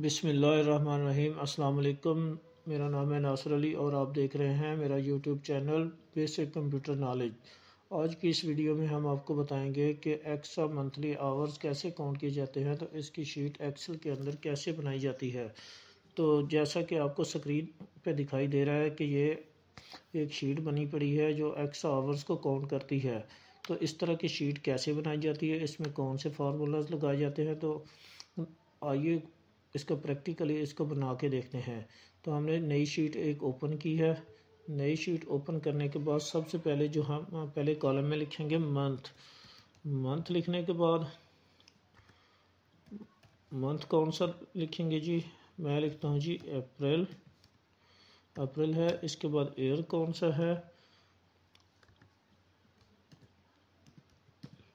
बिसमीम अल्लाम मेरा नाम है नासर अली और आप देख रहे हैं मेरा YouTube channel basic computer knowledge आज की इस वीडियो में हम आपको बताएंगे कि एक्स्ट्रा मंथली आवर्स कैसे काउंट किए जाते हैं तो इसकी शीट एक्सेल के अंदर कैसे बनाई जाती है तो जैसा कि आपको स्क्रीन पे दिखाई दे रहा है कि ये एक शीट बनी पड़ी है जो एक्स्ट्रा आवर्स को काउंट करती है तो इस तरह की शीट कैसे बनाई जाती है इसमें कौन से फार्मूलाज लगाए जाते हैं तो आइए इसको प्रैक्टिकली इसको बना के देखते हैं तो हमने नई शीट एक ओपन की है नई शीट ओपन करने के बाद सबसे पहले जो हम पहले कॉलम में लिखेंगे मंथ मंथ लिखने के बाद मंथ कौन सा लिखेंगे जी मैं लिखता हूँ जी अप्रैल अप्रैल है इसके बाद एयर कौन सा है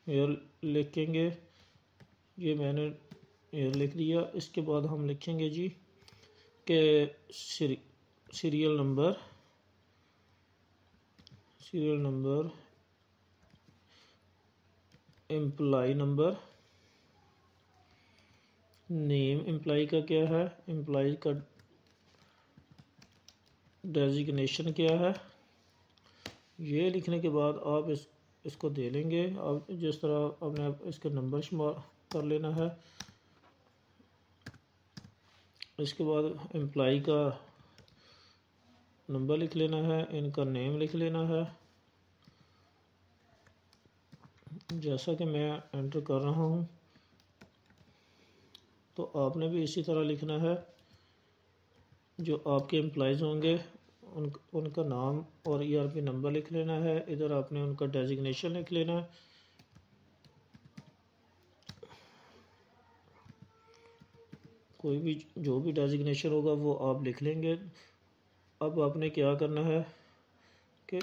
एयर लिखेंगे ये मैंने ये लिख दिया इसके बाद हम लिखेंगे जी के serial number serial number employee number name employee का क्या है एम्प्लाई का डेजिग्नेशन क्या है ये लिखने के बाद आप इस इसको दे लेंगे अब जिस तरह आपने इसके नंबर शुमार कर लेना है इसके बाद एम्प्लाई का नंबर लिख लेना है इनका नेम लिख लेना है जैसा कि मैं एंटर कर रहा हूँ तो आपने भी इसी तरह लिखना है जो आपके एम्प्लाइज होंगे उन उनका नाम और ई आर पी नंबर लिख लेना है इधर आपने उनका डेजिग्नेशन लिख लेना है कोई भी जो भी डेजिग्नेशन होगा वो आप लिख लेंगे अब आपने क्या करना है कि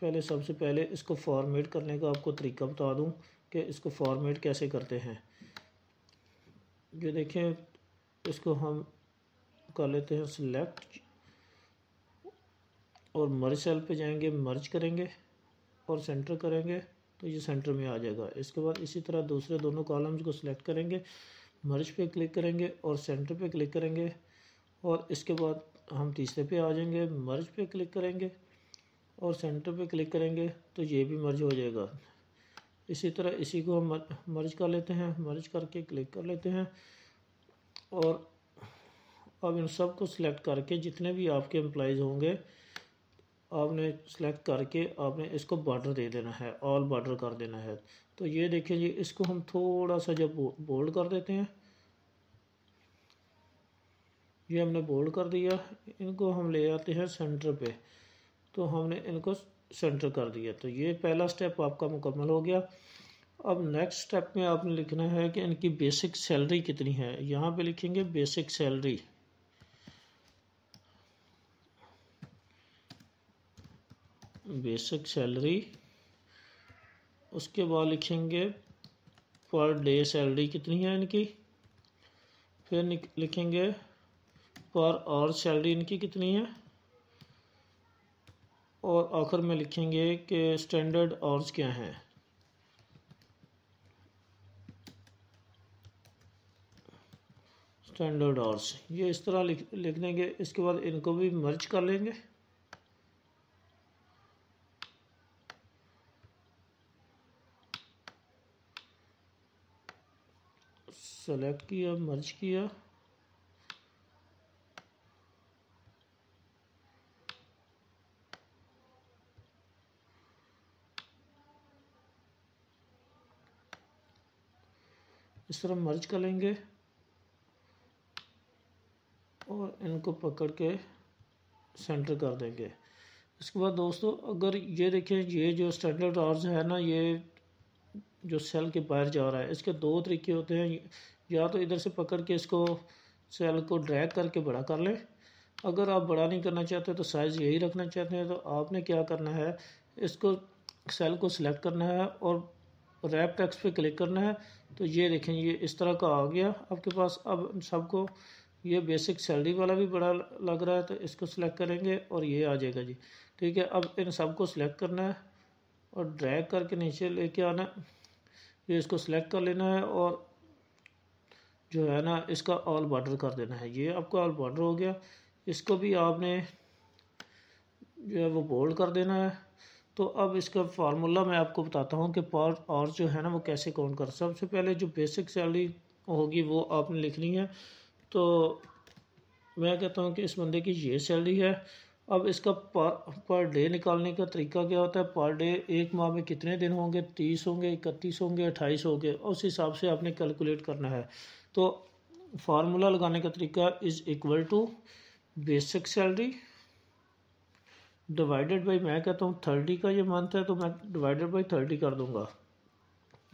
पहले सबसे पहले इसको फॉर्मेट करने का आपको तरीका बता दूं कि इसको फॉर्मेट कैसे करते हैं ये देखें इसको हम कर लेते हैं सिलेक्ट और मर्ज सेल पे जाएंगे मर्ज करेंगे और सेंटर करेंगे तो ये सेंटर में आ जाएगा इसके बाद इसी तरह दूसरे दोनों कॉलम्स को सिलेक्ट करेंगे मर्ज पे क्लिक करेंगे और सेंटर पे क्लिक करेंगे और इसके बाद हम तीसरे पे आ जाएंगे मर्ज पे क्लिक करेंगे और सेंटर पे क्लिक करेंगे तो ये भी मर्ज हो जाएगा इसी तरह इसी को हम मर्ज कर लेते हैं मर्ज करके क्लिक कर लेते हैं और अब इन सब को सिलेक्ट करके जितने भी आपके एम्प्लॉज़ होंगे आपने सेलेक्ट करके आपने इसको बॉर्डर दे देना है ऑल बॉर्डर कर देना है तो ये देखिए जी इसको हम थोड़ा सा जब बोल्ड कर देते हैं ये हमने बोल्ड कर दिया इनको हम ले आते हैं सेंटर पे तो हमने इनको सेंटर कर दिया तो ये पहला स्टेप आपका मुकम्मल हो गया अब नेक्स्ट स्टेप में आपने लिखना है कि इनकी बेसिक सैलरी कितनी है यहाँ पे लिखेंगे बेसिक सैलरी बेसिक सैलरी उसके बाद लिखेंगे पर डे सैलरी कितनी है इनकी फिर लिखेंगे पर आवर सैलरी इनकी कितनी है और आखिर में लिखेंगे कि स्टैंडर्ड आवर्स क्या हैं स्टैंडर्ड आवर्स ये इस तरह लिख लिख देंगे इसके बाद इनको भी मर्ज कर लेंगे सेलेक्ट किया मर्ज किया इस तरह मर्ज कर लेंगे और इनको पकड़ के सेंटर कर देंगे इसके बाद दोस्तों अगर ये देखें ये जो स्टैंडर्ड आर्ज है ना ये जो सेल के बाहर जा रहा है इसके दो तरीके होते हैं या तो इधर से पकड़ के इसको सेल को ड्रैग करके बड़ा कर लें अगर आप बड़ा नहीं करना चाहते तो साइज़ यही रखना चाहते हैं तो आपने क्या करना है इसको सेल को सिलेक्ट करना है और रैप टैक्स पे क्लिक करना है तो ये देखें ये इस तरह का आ गया आपके पास अब सबको ये बेसिक सैलरी वाला भी बड़ा लग रहा है तो इसको सिलेक्ट करेंगे और ये आ जाएगा जी ठीक है अब इन सबको सिलेक्ट करना है और ड्रैग करके नीचे लेके आना है ये इसको सिलेक्ट कर लेना है और जो है ना इसका ऑल बॉर्डर कर देना है ये आपका ऑल बॉर्डर हो गया इसको भी आपने जो है वो बोल्ड कर देना है तो अब इसका फार्मूला मैं आपको बताता हूँ कि पर और जो है ना वो कैसे काउंट कर सबसे पहले जो बेसिक सैलरी होगी वो आपने लिखनी है तो मैं कहता हूँ कि इस बंदे की ये सैलरी है अब इसका पर पर डे निकालने का तरीका क्या होता है पर डे एक माह में कितने दिन होंगे तीस होंगे इकतीस होंगे अट्ठाईस होंगे उस हिसाब से आपने कैलकुलेट करना है तो फार्मूला लगाने का तरीका is equal to basic salary divided by मैं कहता हूँ थर्टी का ये मंथ है तो मैं डिवाइडेड बाई थर्टी कर दूँगा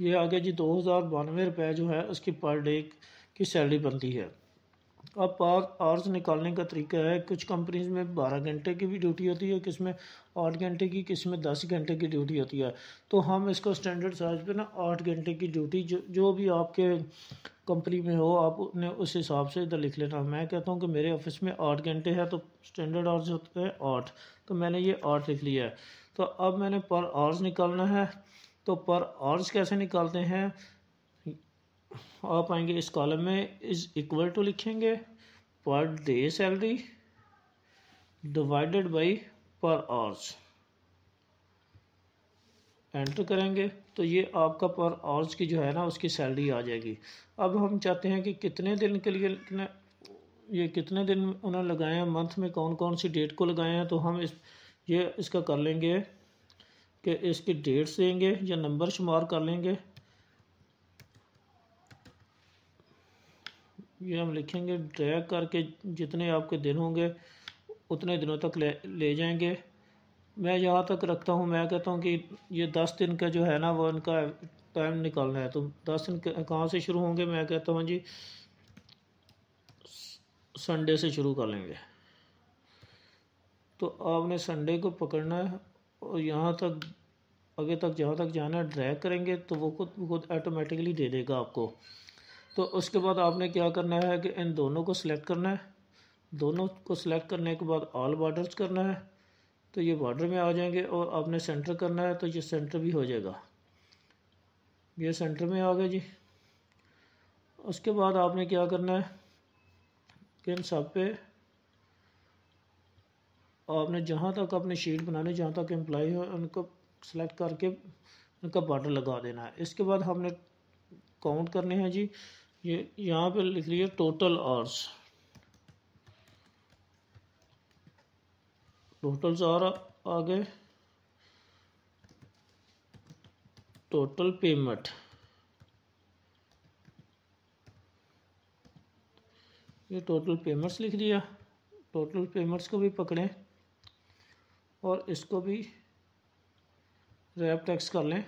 ये आगे जी दो हज़ार बानवे रुपये जो है उसकी पर डे की सैलरी बनती है अब पावर आवर्स निकालने का तरीका है कुछ कंपनीज में बारह घंटे की भी ड्यूटी होती है किस में आठ घंटे की किस में दस घंटे की ड्यूटी होती है तो हम इसको स्टैंडर्ड साइज पे ना आठ घंटे की ड्यूटी जो जो भी आपके कंपनी में हो आपने उस हिसाब से इधर लिख लेना मैं कहता हूँ कि मेरे ऑफिस में आठ घंटे है तो स्टैंडर्ड आवर्स होते हैं आठ तो मैंने ये आठ लिख लिया है तो अब मैंने पर आवर्स निकालना है तो पर आवर्स कैसे निकालते हैं आप आएंगे इस कॉलम में इज़ इक्वल टू लिखेंगे per day salary divided by per hours enter करेंगे तो ये आपका पर आवर्स की जो है ना उसकी सैलरी आ जाएगी अब हम चाहते हैं कि कितने दिन के लिए कितने ये कितने दिन उन्होंने लगाए हैं मंथ में कौन कौन सी डेट को लगाए हैं तो हम इस ये इसका कर लेंगे कि इसकी डेट्स देंगे या नंबर शुमार कर लेंगे ये हम लिखेंगे ड्रैग करके जितने आपके दिन होंगे उतने दिनों तक ले ले जाएंगे मैं यहाँ तक रखता हूँ मैं कहता हूँ कि ये दस दिन का जो है ना वो इनका टाइम निकालना है तो दस दिन कहाँ से शुरू होंगे मैं कहता हूँ जी संडे से शुरू कर लेंगे तो आपने संडे को पकड़ना है और यहाँ तक आगे तक जहाँ तक जाना है ड्रैग करेंगे तो वो खुद खुद ऑटोमेटिकली दे देगा आपको तो उसके बाद आपने क्या करना है कि इन दोनों को सिलेक्ट करना है दोनों को सिलेक्ट करने के बाद ऑल बॉर्डर्स करना है तो ये बॉर्डर में आ जाएंगे और आपने सेंटर करना है तो ये सेंटर भी हो जाएगा ये सेंटर में आ गया जी उसके बाद आपने क्या करना है कि इन सब पे आपने जहाँ तक अपने शीट बनाने जहाँ तक एम्प्लाई हो उनको सेलेक्ट करके उनका बॉर्डर लगा देना है इसके बाद हमने काउंट करने हैं जी ये यहाँ पे लिख लिए टोटल आवर्स टोटल्स आर आ गए टोटल पेमेंट ये टोटल पेमेंट्स लिख दिया टोटल पेमेंट्स को भी पकड़ें और इसको भी रैप टैक्स कर लें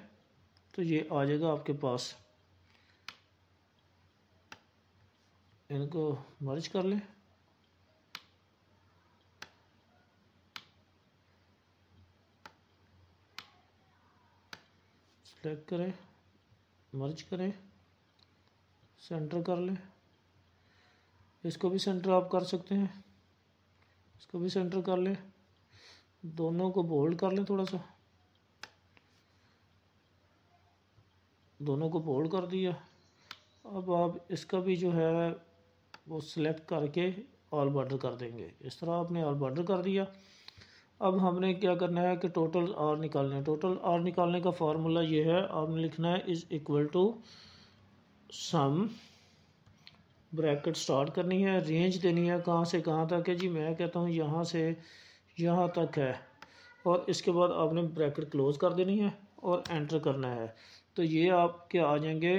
तो ये आ जाएगा आपके पास इनको मर्ज कर लें सेलेक्ट करें मर्ज करें सेंटर कर लें इसको भी सेंटर आप कर सकते हैं इसको भी सेंटर कर लें दोनों को बोल्ड कर लें थोड़ा सा दोनों को बोल्ड कर दिया अब आप इसका भी जो है वो सिलेक्ट करके ऑल बॉर्डर कर देंगे इस तरह आपने ऑल बॉर्डर कर दिया अब हमने क्या करना है कि टोटल आर निकालना है टोटल आर निकालने का फार्मूला ये है आपने लिखना है is equal to sum bracket start करनी है रेंज देनी है कहाँ से कहाँ तक है जी मैं कहता हूँ यहाँ से यहाँ तक है और इसके बाद आपने ब्रैकेट क्लोज़ कर देनी है और एंटर करना है तो ये आपके आ जाएंगे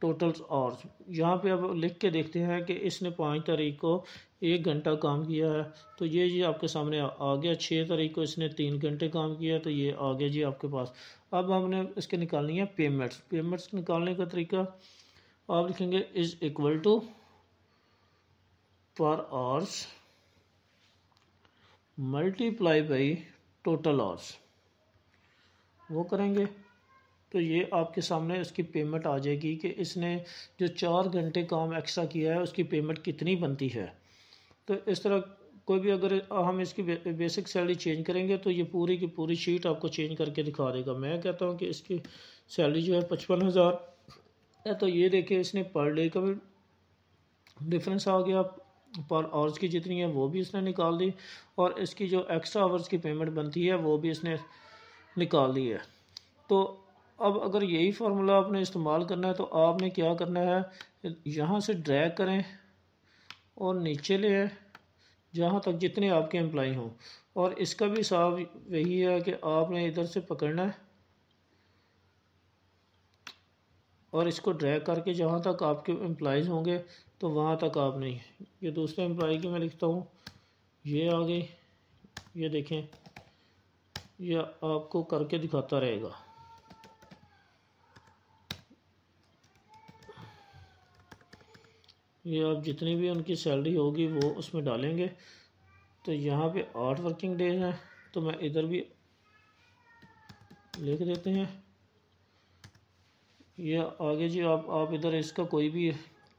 टोटल्स आवर्स यहाँ पे अब लिख के देखते हैं कि इसने पाँच तारीख को एक घंटा काम किया है तो ये जी आपके सामने आ गया छः तारीख को इसने तीन घंटे काम किया तो ये आ गया जी आपके पास अब हमने इसके निकालनी है पेमेंट्स पेमेंट्स निकालने का तरीका आप लिखेंगे is equal to per hours multiply by total hours वो करेंगे तो ये आपके सामने उसकी पेमेंट आ जाएगी कि इसने जो चार घंटे काम एक्स्ट्रा किया है उसकी पेमेंट कितनी बनती है तो इस तरह कोई भी अगर हम इसकी बेसिक सैलरी चेंज करेंगे तो ये पूरी की पूरी शीट आपको चेंज करके दिखा देगा मैं कहता हूँ कि इसकी सैलरी जो है पचपन हज़ार है तो ये देखिए इसने पर डे का भी डिफरेंस आ गया पर आवर्स की जितनी है वो भी इसने निकाल दी और इसकी जो एक्स्ट्रा आवर्स की पेमेंट बनती है वो भी इसने निकाल दी है तो अब अगर यही फार्मूला आपने इस्तेमाल करना है तो आपने क्या करना है यहाँ से ड्रैग करें और नीचे ले आए जहाँ तक जितने आपके एम्प्लाई हों और इसका भी हिसाब यही है कि आपने इधर से पकड़ना है और इसको ड्रैग करके जहाँ तक आपके एम्प्लाईज़ होंगे तो वहाँ तक आप नहीं ये दूसरे एम्प्लाई की मैं लिखता हूँ ये आ गई ये देखें यह आपको करके दिखाता रहेगा ये आप जितनी भी उनकी सैलरी होगी वो उसमें डालेंगे तो यहाँ पे आठ वर्किंग डेज हैं तो मैं इधर भी लिख देते हैं ये आगे जी आप आप इधर इसका कोई भी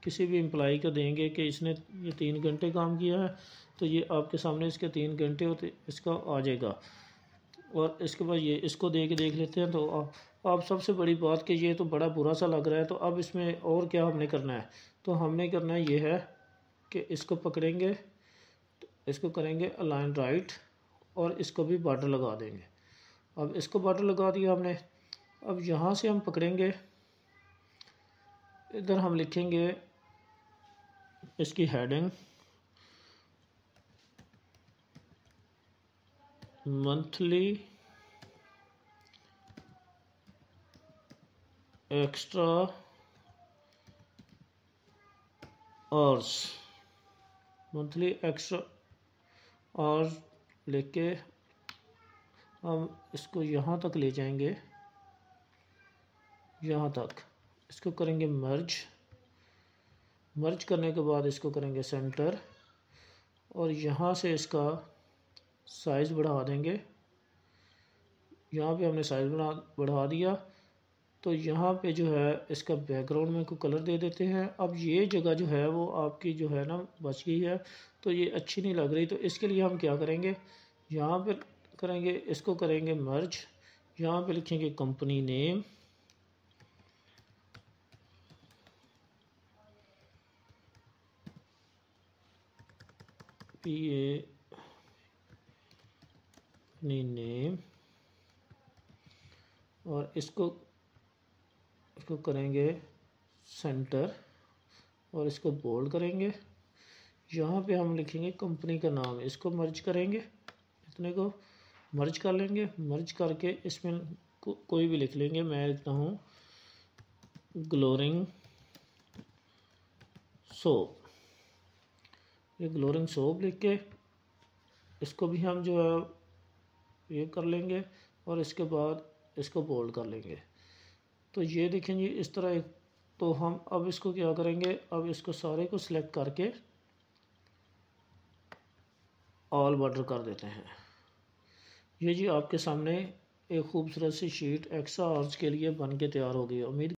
किसी भी एम्प्लाई को देंगे कि इसने ये तीन घंटे काम किया है तो ये आपके सामने इसके तीन घंटे होते इसका आ जाएगा और इसके बाद ये इसको दे के देख लेते हैं तो आप, आप सबसे बड़ी बात कि ये तो बड़ा बुरा सा लग रहा है तो अब इसमें और क्या हमने करना है तो हमने करना ये है कि इसको पकड़ेंगे तो इसको करेंगे अलाइन राइट और इसको भी बॉर्डर लगा देंगे अब इसको बॉर्डर लगा दिया हमने अब यहाँ से हम पकड़ेंगे इधर हम लिखेंगे इसकी heading monthly extra hours monthly extra hours लेके हम इसको यहाँ तक ले जाएंगे यहाँ तक इसको करेंगे मर्ज मर्ज करने के बाद इसको करेंगे सेंटर और यहाँ से इसका साइज़ बढ़ा देंगे यहाँ पे हमने साइज़ बढ़ा बढ़ा दिया तो यहाँ पे जो है इसका बैकग्राउंड में को कलर दे देते हैं अब ये जगह जो है वो आपकी जो है ना बच गई है तो ये अच्छी नहीं लग रही तो इसके लिए हम क्या करेंगे यहाँ पर करेंगे इसको करेंगे मर्ज यहाँ पे लिखेंगे company name P A name और इसको इसको करेंगे सेंटर और इसको बोल्ड करेंगे यहाँ पे हम लिखेंगे कंपनी का नाम इसको मर्ज करेंगे इतने को मर्ज कर लेंगे मर्ज करके इसमें को, कोई भी लिख लेंगे मैं लिखता हूँ ग्लोरिंग सोप ये ग्लोरिंग सोप लिख के इसको भी हम जो है ये कर लेंगे और इसके बाद इसको बोल्ड कर लेंगे तो ये देखें जी इस तरह एक तो हम अब इसको क्या करेंगे अब इसको सारे को सिलेक्ट करके ऑल बॉर्डर कर देते हैं ये जी आपके सामने एक खूबसूरत सी शीट एक्सा आर्ज के लिए बन के तैयार हो गई उम्मीद